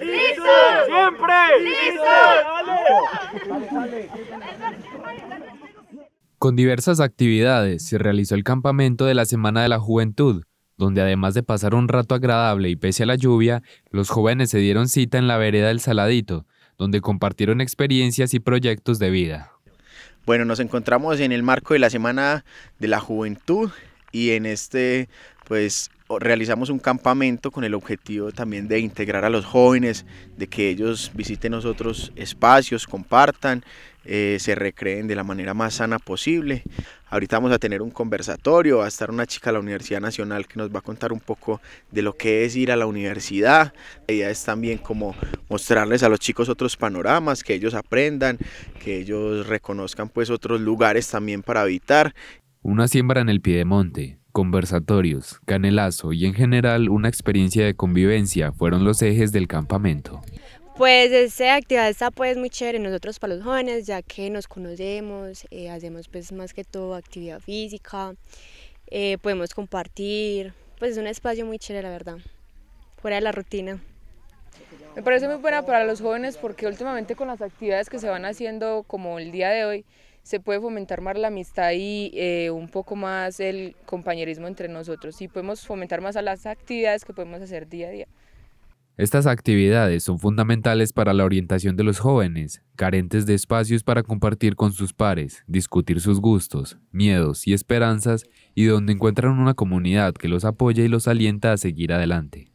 ¡Listo! ¡Siempre! ¡Listo! Con diversas actividades se realizó el campamento de la Semana de la Juventud, donde además de pasar un rato agradable y pese a la lluvia, los jóvenes se dieron cita en la vereda del Saladito, donde compartieron experiencias y proyectos de vida. Bueno, nos encontramos en el marco de la Semana de la Juventud y en este pues realizamos un campamento con el objetivo también de integrar a los jóvenes, de que ellos visiten otros espacios, compartan, eh, se recreen de la manera más sana posible. Ahorita vamos a tener un conversatorio, va a estar una chica de la Universidad Nacional que nos va a contar un poco de lo que es ir a la universidad. La idea es también como mostrarles a los chicos otros panoramas, que ellos aprendan, que ellos reconozcan pues otros lugares también para habitar. Una siembra en el piedemonte conversatorios, canelazo y en general una experiencia de convivencia fueron los ejes del campamento. Pues esta actividad está pues muy chévere nosotros para los jóvenes, ya que nos conocemos, eh, hacemos pues más que todo actividad física, eh, podemos compartir, pues es un espacio muy chévere la verdad, fuera de la rutina. Me parece muy buena para los jóvenes porque últimamente con las actividades que se van haciendo como el día de hoy, se puede fomentar más la amistad y eh, un poco más el compañerismo entre nosotros y podemos fomentar más a las actividades que podemos hacer día a día. Estas actividades son fundamentales para la orientación de los jóvenes, carentes de espacios para compartir con sus pares, discutir sus gustos, miedos y esperanzas, y donde encuentran una comunidad que los apoya y los alienta a seguir adelante.